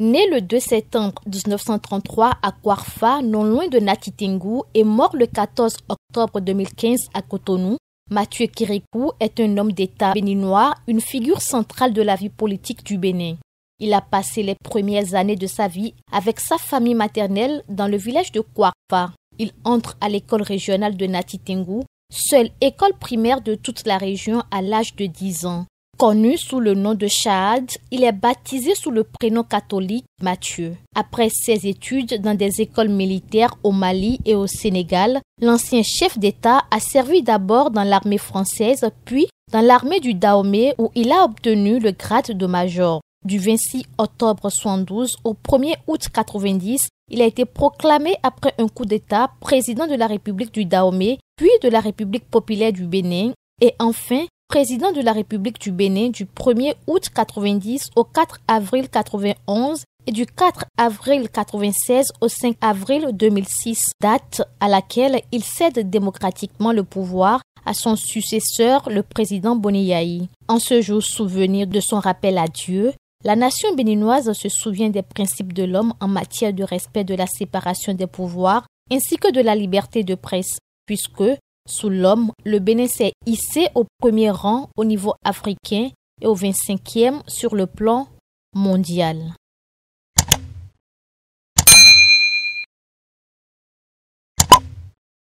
Né le 2 septembre 1933 à Kwarfa, non loin de Natitengu, et mort le 14 octobre 2015 à Cotonou, Mathieu Kirikou est un homme d'État béninois, une figure centrale de la vie politique du Bénin. Il a passé les premières années de sa vie avec sa famille maternelle dans le village de Kwarfa. Il entre à l'école régionale de Natitengu, seule école primaire de toute la région à l'âge de 10 ans. Connu sous le nom de Chad, il est baptisé sous le prénom catholique Mathieu. Après ses études dans des écoles militaires au Mali et au Sénégal, l'ancien chef d'État a servi d'abord dans l'armée française, puis dans l'armée du Dahomey où il a obtenu le grade de major. Du 26 octobre 72 au 1er août 90, il a été proclamé après un coup d'État président de la République du Dahomey, puis de la République populaire du Bénin et enfin président de la République du Bénin du 1er août 90 au 4 avril 91 et du 4 avril 96 au 5 avril 2006, date à laquelle il cède démocratiquement le pouvoir à son successeur, le président Boniyaï. En ce jour souvenir de son rappel à Dieu, la nation béninoise se souvient des principes de l'homme en matière de respect de la séparation des pouvoirs ainsi que de la liberté de presse, puisque sous l'homme, le Bénin s'est hissé au premier rang au niveau africain et au 25e sur le plan mondial.